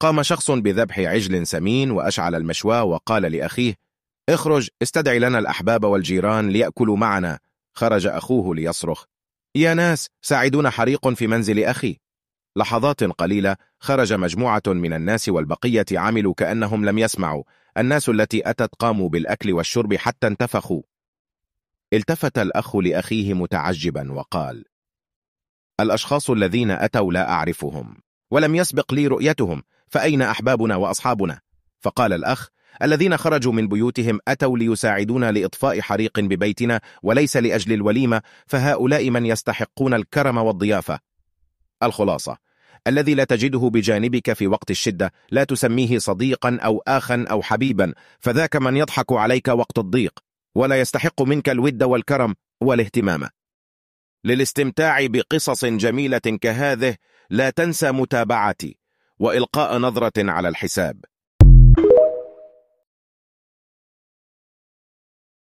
قام شخص بذبح عجل سمين وأشعل المشواة وقال لأخيه اخرج استدعي لنا الأحباب والجيران ليأكلوا معنا خرج أخوه ليصرخ يا ناس ساعدون حريق في منزل أخي لحظات قليلة خرج مجموعة من الناس والبقية عملوا كأنهم لم يسمعوا الناس التي أتت قاموا بالأكل والشرب حتى انتفخوا التفت الأخ لأخيه متعجبا وقال الأشخاص الذين أتوا لا أعرفهم ولم يسبق لي رؤيتهم فأين أحبابنا وأصحابنا؟ فقال الأخ الذين خرجوا من بيوتهم أتوا ليساعدونا لإطفاء حريق ببيتنا وليس لأجل الوليمة فهؤلاء من يستحقون الكرم والضيافة الخلاصة الذي لا تجده بجانبك في وقت الشدة لا تسميه صديقا أو آخا أو حبيبا فذاك من يضحك عليك وقت الضيق ولا يستحق منك الود والكرم والاهتمام للاستمتاع بقصص جميلة كهذه لا تنسى متابعتي وإلقاء نظرة على الحساب